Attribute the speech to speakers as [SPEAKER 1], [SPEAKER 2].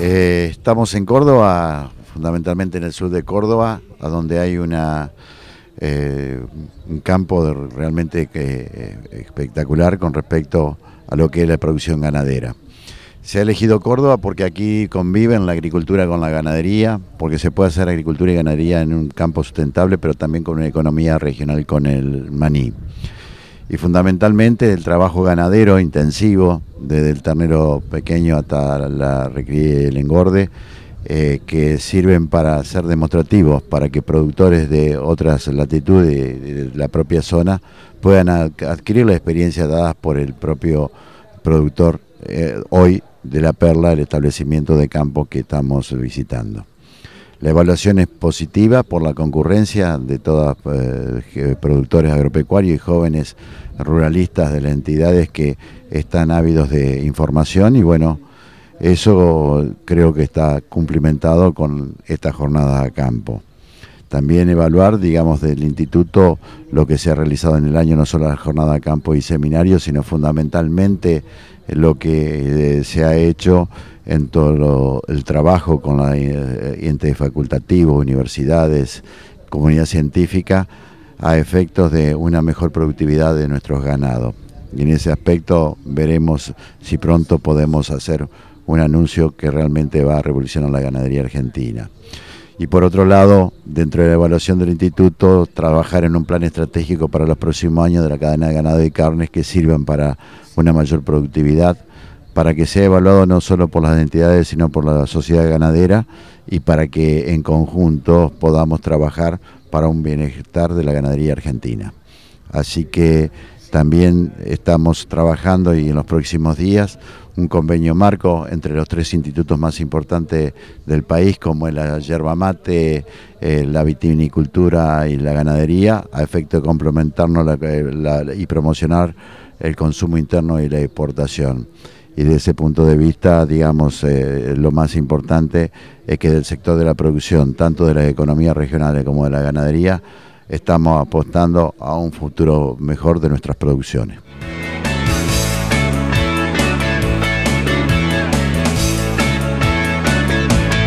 [SPEAKER 1] Eh, estamos en Córdoba, fundamentalmente en el sur de Córdoba, a donde hay eh, un campo realmente eh, espectacular con respecto a lo que es la producción ganadera. Se ha elegido Córdoba porque aquí conviven la agricultura con la ganadería, porque se puede hacer agricultura y ganadería en un campo sustentable, pero también con una economía regional con el maní y fundamentalmente el trabajo ganadero intensivo, desde el ternero pequeño hasta la el engorde, eh, que sirven para ser demostrativos, para que productores de otras latitudes de, la propia zona puedan adquirir la experiencia dadas por el propio productor eh, hoy de la perla, el establecimiento de campo que estamos visitando. La evaluación es positiva por la concurrencia de todos eh, eh, productores agropecuarios y jóvenes ruralistas de las entidades que están ávidos de información y bueno, eso creo que está cumplimentado con esta jornada a campo también evaluar, digamos, del instituto lo que se ha realizado en el año, no solo la jornada de campo y seminario, sino fundamentalmente lo que eh, se ha hecho en todo el trabajo con la eh, entes facultativos, universidades, comunidad científica, a efectos de una mejor productividad de nuestros ganados. Y en ese aspecto veremos si pronto podemos hacer un anuncio que realmente va a revolucionar la ganadería argentina y por otro lado, dentro de la evaluación del instituto, trabajar en un plan estratégico para los próximos años de la cadena de ganado y carnes que sirvan para una mayor productividad, para que sea evaluado no solo por las entidades, sino por la sociedad ganadera y para que en conjunto podamos trabajar para un bienestar de la ganadería argentina. Así que también estamos trabajando y en los próximos días un convenio marco entre los tres institutos más importantes del país, como la yerba mate, eh, la vitivinicultura y la ganadería, a efecto de complementarnos eh, y promocionar el consumo interno y la exportación. Y desde ese punto de vista, digamos, eh, lo más importante es que del sector de la producción, tanto de las economías regionales como de la ganadería, estamos apostando a un futuro mejor de nuestras producciones.